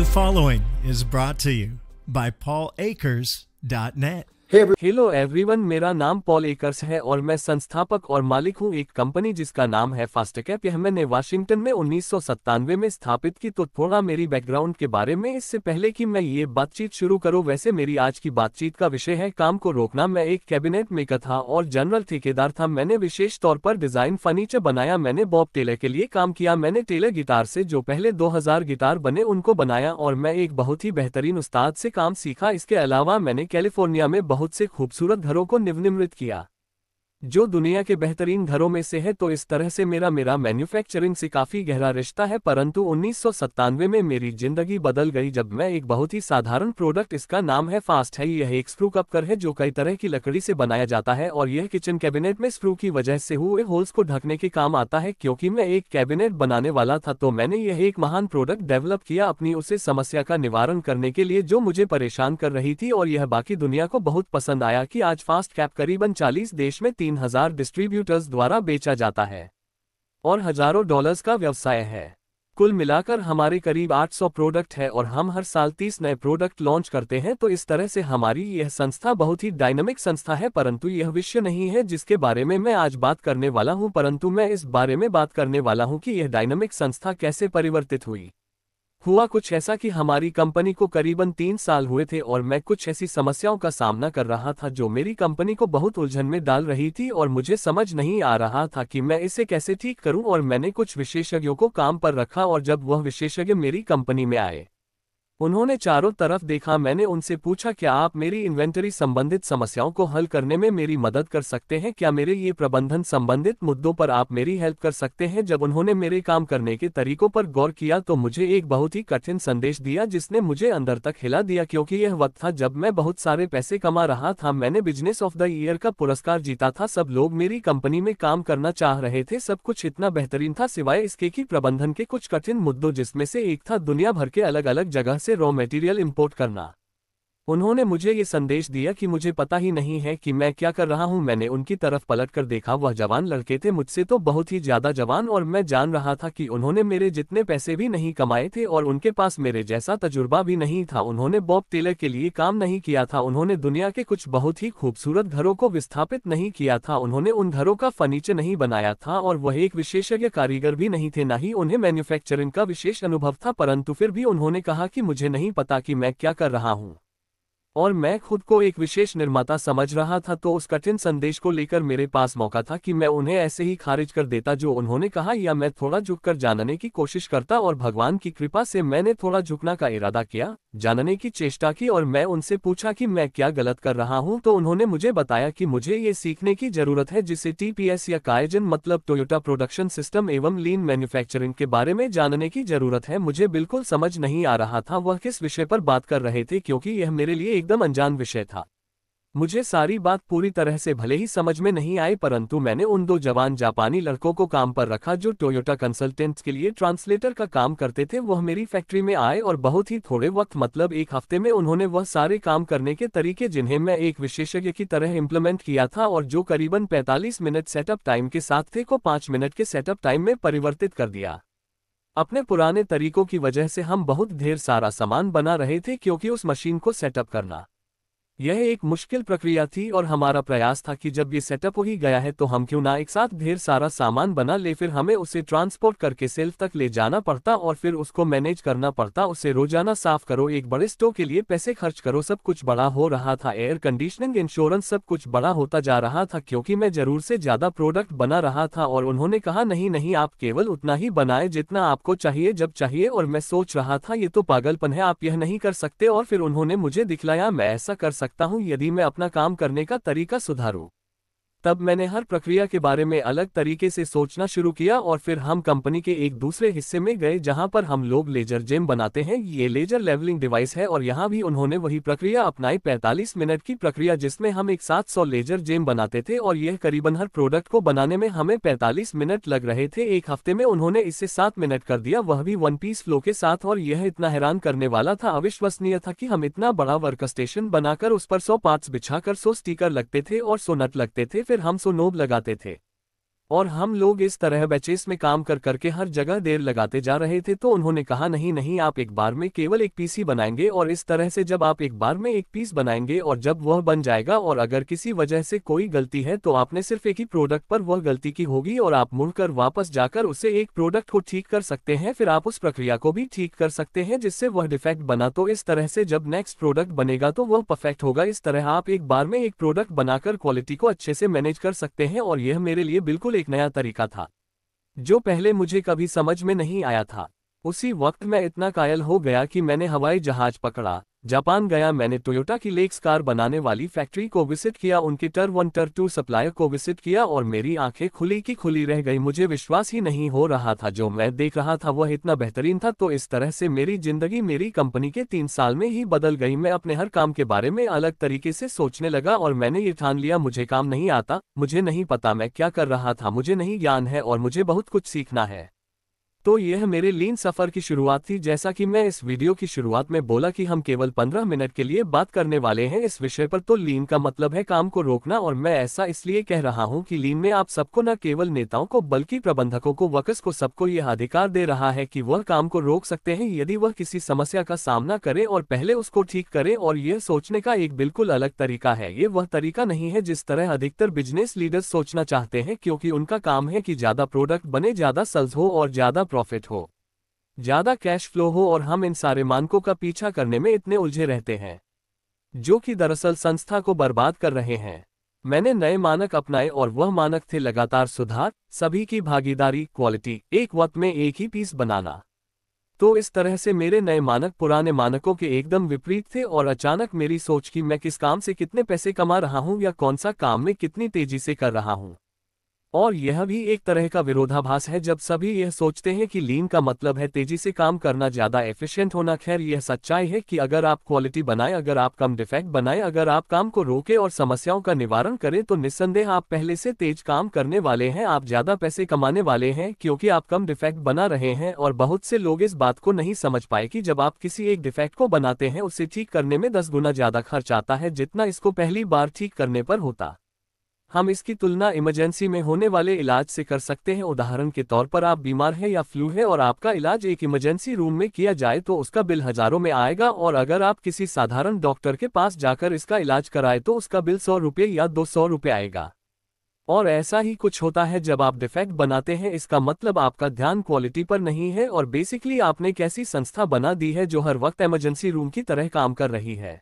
The following is brought to you by paulakers.net. Hello everyone मेरा नाम Paul acres है और मैं संस्थापक और मालिक हूं एक कंपनी जिसका नाम है फास्टकैप यह मैंने वाशिंगटन में उन्नीस में स्थापित की तो थोड़ा मेरी बैकग्राउंड के बारे में इससे पहले कि मैं ये बातचीत शुरू करूं वैसे मेरी आज की बातचीत का विषय है काम को रोकना मैं एक कैबिनेट मेकर था और जनरल ठेकेदार था मैंने विशेष तौर पर डिजाइन फर्नीचर बनाया मैंने बॉब टेलर के लिए काम किया मैंने टेलर गिटार से जो पहले दो गिटार बने उनको बनाया और मैं एक बहुत ही बेहतरीन उस्ताद से काम सीखा इसके अलावा मैंने कैलिफोर्निया में बहुत बहुत से खूबसूरत घरों को निवनिमृत किया जो दुनिया के बेहतरीन घरों में से है तो इस तरह से मेरा मेरा मैन्युफैक्चरिंग से काफ़ी गहरा रिश्ता है परंतु उन्नीस में, में मेरी जिंदगी बदल गई जब मैं एक बहुत ही साधारण प्रोडक्ट इसका नाम है फास्ट है यह एक स्क्रू कपकर है जो कई तरह की लकड़ी से बनाया जाता है और यह किचन कैबिनेट में स्क्रू की वजह से हुए होल्स को ढकने के काम आता है क्योंकि मैं एक कैबिनेट बनाने वाला था तो मैंने यह एक महान प्रोडक्ट डेवलप किया अपनी उसे समस्या का निवारण करने के लिए जो मुझे परेशान कर रही थी और यह बाकी दुनिया को बहुत पसंद आया कि आज फास्ट कैप करीबन चालीस देश में तीन तीन हजार डिस्ट्रीब्यूटर्स द्वारा बेचा जाता है और हजारों डॉलर्स का व्यवसाय है कुल मिलाकर हमारे करीब 800 प्रोडक्ट है और हम हर साल 30 नए प्रोडक्ट लॉन्च करते हैं तो इस तरह से हमारी यह संस्था बहुत ही डायनामिक संस्था है परंतु यह विषय नहीं है जिसके बारे में मैं आज बात करने वाला हूं परंतु मैं इस बारे में बात करने वाला हूं कि यह डायनामिक संस्था कैसे परिवर्तित हुई हुआ कुछ ऐसा कि हमारी कंपनी को करीबन तीन साल हुए थे और मैं कुछ ऐसी समस्याओं का सामना कर रहा था जो मेरी कंपनी को बहुत उलझन में डाल रही थी और मुझे समझ नहीं आ रहा था कि मैं इसे कैसे ठीक करूं और मैंने कुछ विशेषज्ञों को काम पर रखा और जब वह विशेषज्ञ मेरी कंपनी में आए उन्होंने चारों तरफ देखा मैंने उनसे पूछा क्या आप मेरी इन्वेंटरी संबंधित समस्याओं को हल करने में मेरी मदद कर सकते हैं क्या मेरे ये प्रबंधन संबंधित मुद्दों पर आप मेरी हेल्प कर सकते हैं जब उन्होंने मेरे काम करने के तरीकों पर गौर किया तो मुझे एक बहुत ही कठिन संदेश दिया जिसने मुझे अंदर तक हिला दिया क्योंकि यह वक्त था जब मैं बहुत सारे पैसे कमा रहा था मैंने बिजनेस ऑफ द ईयर का पुरस्कार जीता था सब लोग मेरी कंपनी में काम करना चाह रहे थे सब कुछ इतना बेहतरीन था सिवाय इसके की प्रबंधन के कुछ कठिन मुद्दों जिसमें से एक था दुनिया भर के अलग अलग जगह से से रॉ मटेरियल इंपोर्ट करना उन्होंने मुझे ये संदेश दिया कि मुझे पता ही नहीं है कि मैं क्या कर रहा हूं मैंने उनकी तरफ पलट कर देखा वह जवान लड़के थे मुझसे तो बहुत ही ज्यादा जवान और मैं जान रहा था कि उन्होंने मेरे जितने पैसे भी नहीं कमाए थे और उनके पास मेरे जैसा तजुर्बा भी नहीं था उन्होंने बॉब टेलर के लिए काम नहीं किया था उन्होंने दुनिया के कुछ बहुत ही खूबसूरत घरों को विस्थापित नहीं किया था उन्होंने उन घरों का फर्नीचर नहीं बनाया था और वह एक विशेषज्ञ कारीगर भी नहीं थे न ही उन्हें मैन्युफैक्चरिंग का विशेष अनुभव था परंतु फिर भी उन्होंने कहा कि मुझे नहीं पता कि मैं क्या कर रहा हूँ और मैं खुद को एक विशेष निर्माता समझ रहा था तो उस कठिन संदेश को लेकर मेरे पास मौका था कि मैं उन्हें ऐसे ही खारिज कर देता जो उन्होंने कहा या मैं थोड़ा झुककर जानने की कोशिश करता और भगवान की कृपा से मैंने थोड़ा झुकना का इरादा किया जानने की चेष्टा की और मैं उनसे पूछा कि मैं क्या गलत कर रहा हूं तो उन्होंने मुझे बताया कि मुझे ये सीखने की जरूरत है जिसे टीपीएस या कायजन मतलब टोयोटा प्रोडक्शन सिस्टम एवं लीन मैन्युफैक्चरिंग के बारे में जानने की जरूरत है मुझे बिल्कुल समझ नहीं आ रहा था वह किस विषय पर बात कर रहे थे क्योंकि यह मेरे लिए एकदम अनजान विषय था मुझे सारी बात पूरी तरह से भले ही समझ में नहीं आई परंतु मैंने उन दो जवान जापानी लड़कों को काम पर रखा जो टोयोटा कंसल्टेंट्स के लिए ट्रांसलेटर का काम करते थे वह मेरी फैक्ट्री में आए और बहुत ही थोड़े वक्त मतलब एक हफ्ते में उन्होंने वह सारे काम करने के तरीके जिन्हें मैं एक विशेषज्ञ की तरह इम्प्लीमेंट किया था और जो करीबन पैंतालीस मिनट सेटअप टाइम के साथ थे को पाँच मिनट के सेटअप टाइम में परिवर्तित कर दिया अपने पुराने तरीकों की वजह से हम बहुत ढेर सारा सामान बना रहे थे क्योंकि उस मशीन को सेटअप करना यह एक मुश्किल प्रक्रिया थी और हमारा प्रयास था कि जब ये सेटअप हो ही गया है तो हम क्यों ना एक साथ ढेर सारा सामान बना ले फिर हमें उसे ट्रांसपोर्ट करके सेल्फ तक ले जाना पड़ता और फिर उसको मैनेज करना पड़ता उसे रोजाना साफ करो एक बड़े स्टोर के लिए पैसे खर्च करो सब कुछ बड़ा हो रहा था एयर कंडीशनिंग इंश्योरेंस सब कुछ बड़ा होता जा रहा था क्योंकि मैं जरूर से ज्यादा प्रोडक्ट बना रहा था और उन्होंने कहा नहीं नहीं आप केवल उतना ही बनाए जितना आपको चाहिए जब चाहिए और मैं सोच रहा था ये तो पागलपन है आप यह नहीं कर सकते और फिर उन्होंने मुझे दिखलाया मैं ऐसा कर सकता सकता हूँ यदि मैं अपना काम करने का तरीका सुधारूँ तब मैंने हर प्रक्रिया के बारे में अलग तरीके से सोचना शुरू किया और फिर हम कंपनी के एक दूसरे हिस्से में गए जहां पर हम लोग लेजर जेम बनाते हैं ये लेजर लेवलिंग डिवाइस है और यहां भी उन्होंने वही प्रक्रिया अपनाई 45 मिनट की प्रक्रिया जिसमें हम एक सात सौ लेजर जेम बनाते थे और यह करीबन हर प्रोडक्ट को बनाने में हमें पैंतालीस मिनट लग रहे थे एक हफ्ते में उन्होंने इसे सात मिनट कर दिया वह भी वन पीस फ्लो के साथ और यह इतना हैरान करने वाला था अविश्वसनीय था कि हम इतना बड़ा वर्क स्टेशन बनाकर उस पर सौ पार्ट्स बिछा सौ स्टीकर लगते थे और सौ नट लगते थे फिर हम सो नोब लगाते थे और हम लोग इस तरह बैचेस में काम कर करके हर जगह देर लगाते जा रहे थे तो उन्होंने कहा नहीं नहीं आप एक बार में केवल एक पीस ही बनाएंगे और इस तरह से जब आप एक बार में एक पीस बनाएंगे और जब वह बन जाएगा और अगर किसी वजह से कोई गलती है तो आपने सिर्फ एक ही प्रोडक्ट पर वह गलती की होगी और आप मुड़कर वापस जाकर उसे एक प्रोडक्ट को ठीक कर सकते हैं फिर आप उस प्रक्रिया को भी ठीक कर सकते हैं जिससे वह डिफेक्ट बना तो इस तरह से जब नेक्स्ट प्रोडक्ट बनेगा तो वह परफेक्ट होगा इस तरह आप एक बार में एक प्रोडक्ट बनाकर क्वालिटी को अच्छे से मैनेज कर सकते हैं और यह मेरे लिए बिल्कुल एक नया तरीका था जो पहले मुझे कभी समझ में नहीं आया था उसी वक्त मैं इतना कायल हो गया कि मैंने हवाई जहाज पकड़ा जापान गया मैंने टोयोटा की लेक्स कार बनाने वाली फैक्ट्री को विजिट किया उनके टर वन टर टू सप्लायर को विजिट किया और मेरी आंखें खुली की खुली रह गई मुझे विश्वास ही नहीं हो रहा था जो मैं देख रहा था वह इतना बेहतरीन था तो इस तरह से मेरी जिंदगी मेरी कंपनी के तीन साल में ही बदल गई मैं अपने हर काम के बारे में अलग तरीके से सोचने लगा और मैंने ये ठान लिया मुझे काम नहीं आता मुझे नहीं पता मैं क्या कर रहा था मुझे नहीं ज्ञान है और मुझे बहुत कुछ सीखना है तो यह मेरे लीन सफ़र की शुरुआत थी जैसा कि मैं इस वीडियो की शुरुआत में बोला कि हम केवल 15 मिनट के लिए बात करने वाले हैं इस विषय पर तो लीन का मतलब है काम को रोकना और मैं ऐसा इसलिए कह रहा हूं कि लीन में आप सबको न केवल नेताओं को बल्कि प्रबंधकों को वकस को सबको यह अधिकार दे रहा है कि वह काम को रोक सकते हैं यदि वह किसी समस्या का सामना करे और पहले उसको ठीक करे और यह सोचने का एक बिल्कुल अलग तरीका है ये वह तरीका नहीं है जिस तरह अधिकतर बिजनेस लीडर्स सोचना चाहते हैं क्योंकि उनका काम है कि ज्यादा प्रोडक्ट बने ज्यादा सल्स हो और ज्यादा प्रॉफिट हो ज़्यादा कैश फ्लो हो और हम इन सारे मानकों का पीछा करने में इतने उलझे रहते हैं जो कि दरअसल संस्था को बर्बाद कर रहे हैं मैंने नए मानक अपनाए और वह मानक थे लगातार सुधार सभी की भागीदारी क्वालिटी एक वक्त में एक ही पीस बनाना तो इस तरह से मेरे नए मानक पुराने मानकों के एकदम विपरीत थे और अचानक मेरी सोच कि मैं किस काम से कितने पैसे कमा रहा हूं या कौन सा काम में कितनी तेजी से कर रहा हूं और यह भी एक तरह का विरोधाभास है जब सभी यह सोचते हैं कि लीन का मतलब है तेजी से काम करना ज़्यादा एफिशिएंट होना खैर यह सच्चाई है कि अगर आप क्वालिटी बनाए अगर आप कम डिफेक्ट बनाए अगर आप काम को रोके और समस्याओं का निवारण करें तो निस्संदेह आप पहले से तेज काम करने वाले हैं आप ज़्यादा पैसे कमाने वाले हैं क्योंकि आप कम डिफेक्ट बना रहे हैं और बहुत से लोग इस बात को नहीं समझ पाए कि जब आप किसी एक डिफेक्ट को बनाते हैं उसे ठीक करने में दस गुना ज़्यादा खर्च आता है जितना इसको पहली बार ठीक करने पर होता हम इसकी तुलना इमरजेंसी में होने वाले इलाज से कर सकते हैं उदाहरण के तौर पर आप बीमार हैं या फ्लू है और आपका इलाज एक इमरजेंसी रूम में किया जाए तो उसका बिल हजारों में आएगा और अगर आप किसी साधारण डॉक्टर के पास जाकर इसका इलाज कराए तो उसका बिल सौ रुपये या दो सौ रुपये आएगा और ऐसा ही कुछ होता है जब आप डिफेक्ट बनाते हैं इसका मतलब आपका ध्यान क्वालिटी पर नहीं है और बेसिकली आपने कैसी संस्था बना दी है जो हर वक्त इमरजेंसी रूम की तरह काम कर रही है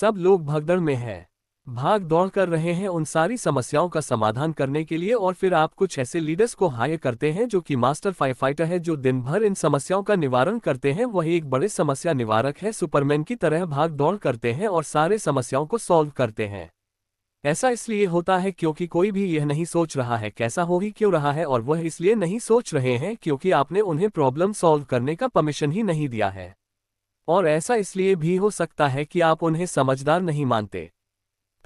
सब लोग भगदड़ में हैं भाग दौड़ कर रहे हैं उन सारी समस्याओं का समाधान करने के लिए और फिर आप कुछ ऐसे लीडर्स को हायर करते हैं जो कि मास्टर फाइफाइटर है जो दिन भर इन समस्याओं का निवारण करते हैं वही एक बड़े समस्या निवारक है सुपरमैन की तरह भाग दौड़ करते हैं और सारे समस्याओं को सॉल्व करते हैं ऐसा इसलिए होता है क्योंकि कोई भी यह नहीं सोच रहा है कैसा हो ही क्यों रहा है और वह इसलिए नहीं सोच रहे हैं क्योंकि आपने उन्हें प्रॉब्लम सॉल्व करने का परमिशन ही नहीं दिया है और ऐसा इसलिए भी हो सकता है कि आप उन्हें समझदार नहीं मानते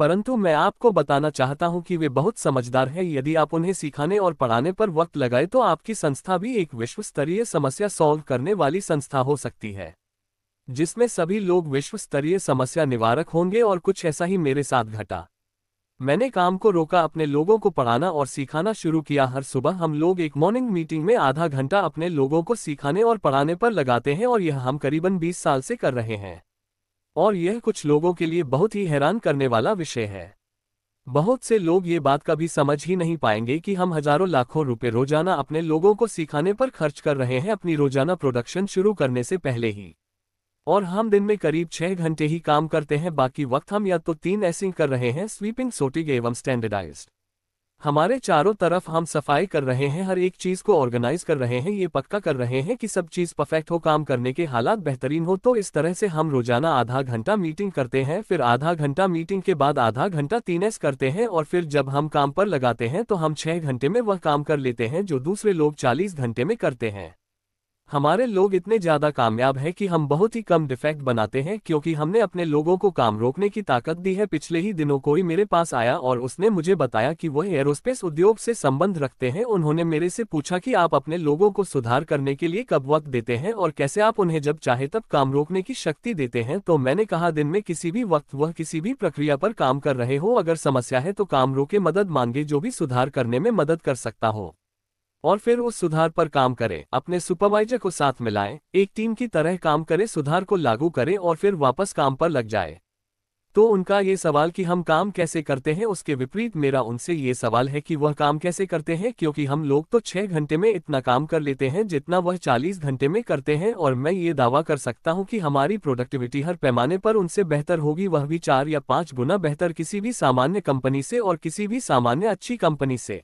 परंतु मैं आपको बताना चाहता हूं कि वे बहुत समझदार हैं यदि आप उन्हें सिखाने और पढ़ाने पर वक्त लगाए तो आपकी संस्था भी एक विश्व स्तरीय समस्या सॉल्व करने वाली संस्था हो सकती है जिसमें सभी लोग विश्व स्तरीय समस्या निवारक होंगे और कुछ ऐसा ही मेरे साथ घटा मैंने काम को रोका अपने लोगों को पढ़ाना और सिखाना शुरू किया हर सुबह हम लोग एक मॉर्निंग मीटिंग में आधा घंटा अपने लोगों को सिखाने और पढ़ाने पर लगाते हैं और यह हम करीबन 20 साल से कर रहे हैं और यह कुछ लोगों के लिए बहुत ही हैरान करने वाला विषय है बहुत से लोग ये बात कभी समझ ही नहीं पाएंगे कि हम हजारों लाखों रुपए रोजाना अपने लोगों को सिखाने पर खर्च कर रहे हैं अपनी रोजाना प्रोडक्शन शुरू करने से पहले ही और हम दिन में करीब छह घंटे ही काम करते हैं बाकी वक्त हम या तो तीन ऐसिंग कर रहे हैं स्वीपिंग सोटिंग एवं स्टैंडर्डाइज्ड हमारे चारों तरफ हम सफाई कर रहे हैं हर एक चीज़ को ऑर्गेनाइज कर रहे हैं ये पक्का कर रहे हैं कि सब चीज़ परफेक्ट हो काम करने के हालात बेहतरीन हो तो इस तरह से हम रोजाना आधा घंटा मीटिंग करते हैं फिर आधा घंटा मीटिंग के बाद आधा घंटा तीन एस करते हैं और फिर जब हम काम पर लगाते हैं तो हम छह घंटे में वह काम कर लेते हैं जो दूसरे लोग चालीस घंटे में करते हैं हमारे लोग इतने ज़्यादा कामयाब हैं कि हम बहुत ही कम डिफेक्ट बनाते हैं क्योंकि हमने अपने लोगों को काम रोकने की ताकत दी है पिछले ही दिनों कोई मेरे पास आया और उसने मुझे बताया कि वह एयरोस्पेस उद्योग से संबंध रखते हैं उन्होंने मेरे से पूछा कि आप अपने लोगों को सुधार करने के लिए कब वक्त देते हैं और कैसे आप उन्हें जब चाहे तब काम रोकने की शक्ति देते हैं तो मैंने कहा दिन में किसी भी वक्त वह किसी भी प्रक्रिया पर काम कर रहे हो अगर समस्या है तो काम रोके मदद मांगे जो भी सुधार करने में मदद कर सकता हो और फिर उस सुधार पर काम करें अपने सुपरवाइजर को साथ मिलाएं एक टीम की तरह काम करें सुधार को लागू करें और फिर वापस काम पर लग जाए तो उनका ये सवाल कि हम काम कैसे करते हैं उसके विपरीत मेरा उनसे ये सवाल है कि वह काम कैसे करते हैं क्योंकि हम लोग तो छह घंटे में इतना काम कर लेते हैं जितना वह चालीस घंटे में करते हैं और मैं ये दावा कर सकता हूँ कि हमारी प्रोडक्टिविटी हर पैमाने पर उनसे बेहतर होगी वह भी चार या पाँच गुना बेहतर किसी भी सामान्य कंपनी से और किसी भी सामान्य अच्छी कंपनी से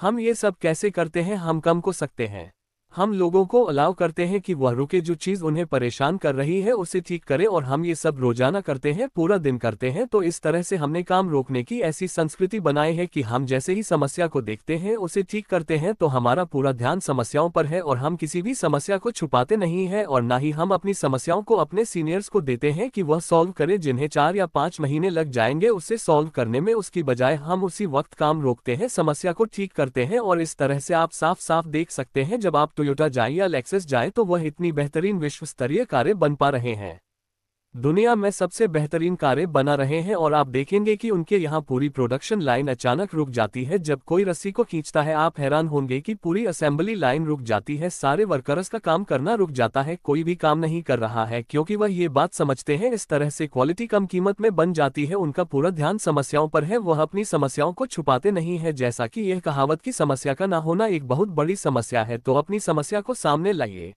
हम ये सब कैसे करते हैं हम कम को सकते हैं हम लोगों को अलाव करते हैं कि वह रुके जो चीज उन्हें परेशान कर रही है उसे ठीक करे और हम ये सब रोजाना करते हैं पूरा दिन करते हैं तो इस तरह से हमने काम रोकने की ऐसी संस्कृति बनाई है कि हम जैसे ही समस्या को देखते हैं उसे ठीक करते हैं तो हमारा पूरा ध्यान समस्याओं पर है और हम किसी भी समस्या को छुपाते नहीं है और न ही हम अपनी समस्याओं को अपने सीनियर्स को देते हैं कि वह सोल्व करे जिन्हें चार या पाँच महीने लग जाएंगे उसे सोल्व करने में उसकी बजाय हम उसी वक्त काम रोकते हैं समस्या को ठीक करते हैं और इस तरह से आप साफ साफ देख सकते हैं जब आप टोयोटा जाए या लेक्सस जाए तो वह इतनी बेहतरीन विश्व स्तरीय कारें बन पा रहे हैं दुनिया में सबसे बेहतरीन कारें बना रहे हैं और आप देखेंगे कि उनके यहाँ पूरी प्रोडक्शन लाइन अचानक रुक जाती है जब कोई रस्सी को खींचता है आप हैरान होंगे कि पूरी असेंबली लाइन रुक जाती है सारे वर्कर्स का काम करना रुक जाता है कोई भी काम नहीं कर रहा है क्योंकि वह ये बात समझते हैं इस तरह से क्वालिटी कम कीमत में बन जाती है उनका पूरा ध्यान समस्याओं पर है वह अपनी समस्याओं को छुपाते नहीं है जैसा की यह कहावत की समस्या का न होना एक बहुत बड़ी समस्या है तो अपनी समस्या को सामने लाइए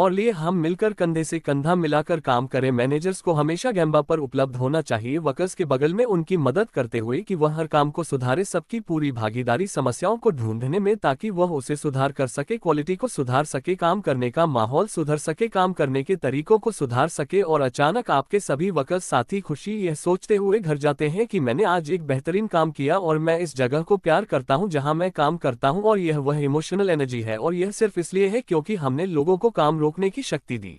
और लिए हम मिलकर कंधे से कंधा मिलाकर काम करें मैनेजर्स को हमेशा गैम्बा पर उपलब्ध होना चाहिए वर्कर्स के बगल में उनकी मदद करते हुए कि वह हर काम को सुधारे सबकी पूरी भागीदारी समस्याओं को ढूंढने में ताकि वह उसे सुधार कर सके क्वालिटी को सुधार सके काम करने का माहौल सुधर सके काम करने के तरीकों को सुधार सके और अचानक आपके सभी वर्कर्स साथी खुशी यह सोचते हुए घर जाते हैं कि मैंने आज एक बेहतरीन काम किया और मैं इस जगह को प्यार करता हूँ जहाँ मैं काम करता हूँ और यह वह इमोशनल एनर्जी है और यह सिर्फ इसलिए है क्योंकि हमने लोगों को काम रोकने की शक्ति दी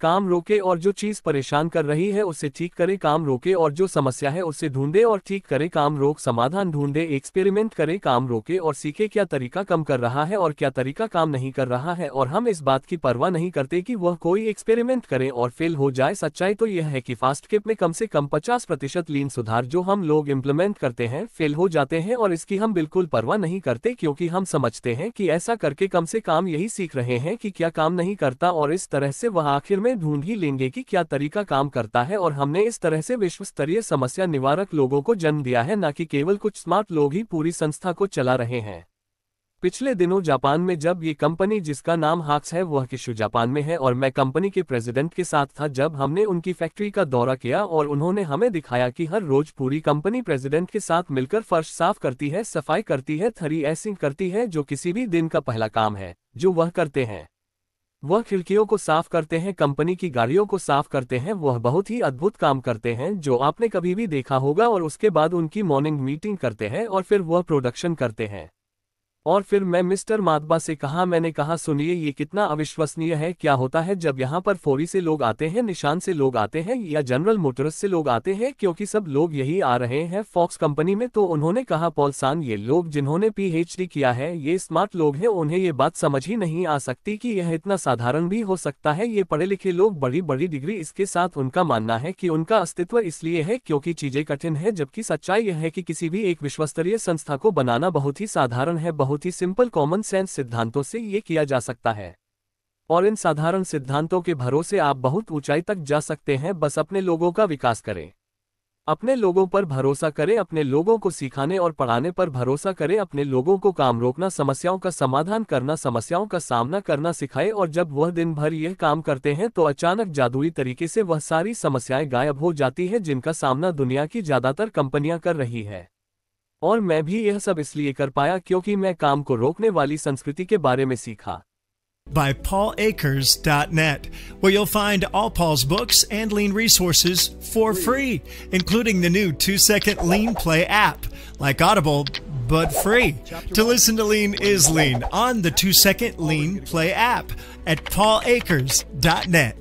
काम रोके और जो चीज परेशान कर रही है उसे ठीक करे काम रोके और जो समस्या है उसे ढूंढे और ठीक करे काम रोक समाधान ढूंढे एक्सपेरिमेंट करे काम रोके और सीखे क्या तरीका कम कर रहा है और क्या तरीका काम नहीं कर रहा है और हम इस बात की परवाह नहीं करते कि वह कोई एक्सपेरिमेंट करे और फेल हो जाए सच्चाई तो यह है कि फास्ट किप में कम से कम पचास प्रतिशत लीन सुधार जो हम लोग इम्प्लीमेंट करते हैं फेल हो जाते हैं और इसकी हम बिल्कुल परवाह नहीं करते क्योंकि हम समझते हैं कि ऐसा करके कम से काम यही सीख रहे हैं कि क्या काम नहीं करता और इस तरह से वह आखिर में में ढूंढ ही लेंगे कि क्या तरीका काम करता है और हमने इस तरह से विश्व स्तरीय समस्या निवारक लोगों को जन्म दिया है न कि केवल कुछ स्मार्ट लोग ही पूरी संस्था को चला रहे हैं पिछले दिनों जापान में जब ये कंपनी जिसका नाम हाक्स है वह किशु जापान में है और मैं कंपनी के प्रेसिडेंट के साथ था जब हमने उनकी फैक्ट्री का दौरा किया और उन्होंने हमें दिखाया कि हर रोज पूरी कंपनी प्रेसिडेंट के साथ मिलकर फर्श साफ करती है सफाई करती है थरी ऐसी करती है जो किसी भी दिन का पहला काम है जो वह करते हैं वह खिड़कियों को साफ करते हैं कंपनी की गाड़ियों को साफ करते हैं वह बहुत ही अद्भुत काम करते हैं जो आपने कभी भी देखा होगा और उसके बाद उनकी मॉर्निंग मीटिंग करते हैं और फिर वह प्रोडक्शन करते हैं और फिर मैं मिस्टर मादबा से कहा मैंने कहा सुनिए ये कितना अविश्वसनीय है क्या होता है जब यहाँ पर फौरी से लोग आते हैं निशान से लोग आते हैं या जनरल मोटर्स से लोग आते हैं क्योंकि सब लोग यही आ रहे हैं फॉक्स कंपनी में तो उन्होंने कहा पॉलसान ये लोग जिन्होंने पीएचडी किया है ये स्मार्ट लोग हैं उन्हें ये बात समझ ही नहीं आ सकती की यह इतना साधारण भी हो सकता है ये पढ़े लिखे लोग बड़ी बड़ी डिग्री इसके साथ उनका मानना है की उनका अस्तित्व इसलिए है क्योंकि चीजें कठिन है जबकि सच्चाई यह है की किसी भी एक विश्वस्तरीय संस्था को बनाना बहुत ही साधारण है बहुत बहुत ही सिंपल कॉमन सेंस सिद्धांतों से ये किया जा सकता है और इन साधारण सिद्धांतों के भरोसे आप बहुत ऊंचाई तक जा सकते हैं बस अपने लोगों का विकास करें अपने लोगों पर भरोसा करें अपने लोगों को सिखाने और पढ़ाने पर भरोसा करें अपने लोगों को काम रोकना समस्याओं का समाधान करना समस्याओं का सामना करना सिखाए और जब वह दिन भर यह काम करते हैं तो अचानक जादुई तरीके से वह सारी समस्याएं गायब हो जाती है जिनका सामना दुनिया की ज्यादातर कंपनियां कर रही है और मैं भी यह सब इसलिए कर पाया क्योंकि मैं काम को रोकने वाली संस्कृति के बारे में सीखा by paulakers.net, where you'll find all Paul's books and lean resources for free, including the new two second lean play app, like Audible, but free. To listen to Lean is Lean on the two second lean play app at paulakers.net.